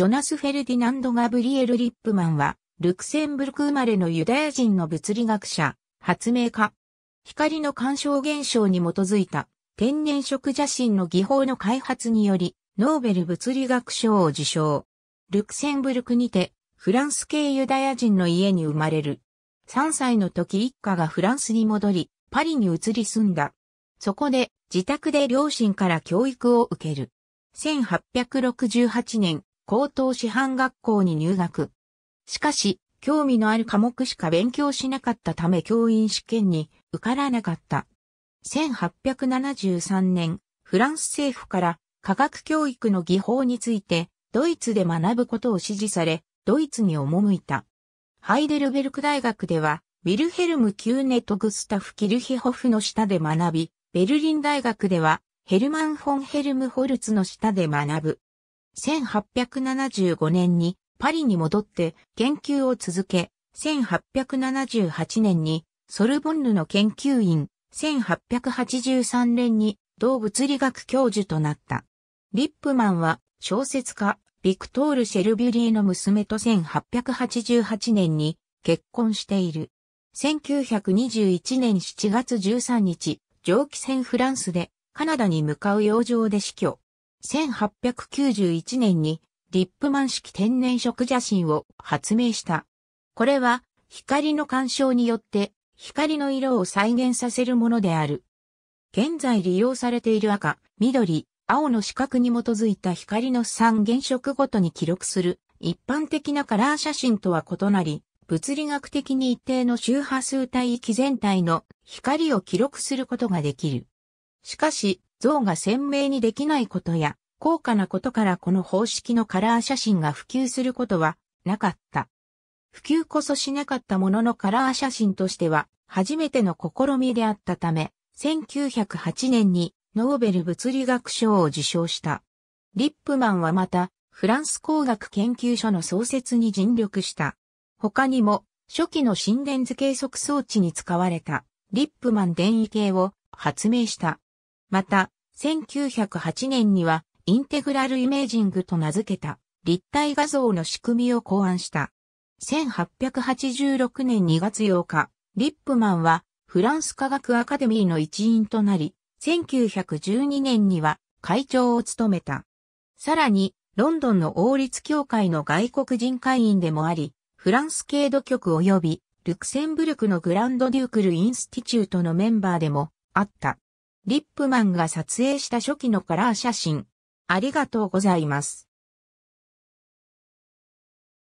ジョナス・フェルディナンド・ガブリエル・リップマンは、ルクセンブルク生まれのユダヤ人の物理学者、発明家。光の干渉現象に基づいた天然色写真の技法の開発により、ノーベル物理学賞を受賞。ルクセンブルクにて、フランス系ユダヤ人の家に生まれる。3歳の時一家がフランスに戻り、パリに移り住んだ。そこで、自宅で両親から教育を受ける。1868年、高等師範学校に入学。しかし、興味のある科目しか勉強しなかったため教員試験に受からなかった。1873年、フランス政府から科学教育の技法について、ドイツで学ぶことを指示され、ドイツに赴いた。ハイデルベルク大学では、ウィルヘルム・キューネとグスタフ・キルヒホフの下で学び、ベルリン大学では、ヘルマン・フォン・ヘルムホルツの下で学ぶ。1875年にパリに戻って研究を続け、1878年にソルボンヌの研究員、1883年に動物理学教授となった。リップマンは小説家、ビクトール・シェルビュリーの娘と1888年に結婚している。1921年7月13日、蒸気船フランスでカナダに向かう洋上で死去。1891年にリップマン式天然色写真を発明した。これは光の干渉によって光の色を再現させるものである。現在利用されている赤、緑、青の四角に基づいた光の三原色ごとに記録する一般的なカラー写真とは異なり、物理学的に一定の周波数帯域全体の光を記録することができる。しかし、像が鮮明にできないことや、高価なことからこの方式のカラー写真が普及することはなかった。普及こそしなかったもののカラー写真としては初めての試みであったため、1908年にノーベル物理学賞を受賞した。リップマンはまたフランス工学研究所の創設に尽力した。他にも初期の心電図計測装置に使われたリップマン電位計を発明した。また、1908年には、インテグラルイメージングと名付けた、立体画像の仕組みを考案した。1886年2月8日、リップマンは、フランス科学アカデミーの一員となり、1912年には会長を務めた。さらに、ロンドンの王立協会の外国人会員でもあり、フランス系土局及び、ルクセンブルクのグランドデュークルインスティチュートのメンバーでもあった。リップマンが撮影した初期のカラー写真。ありがとうございます。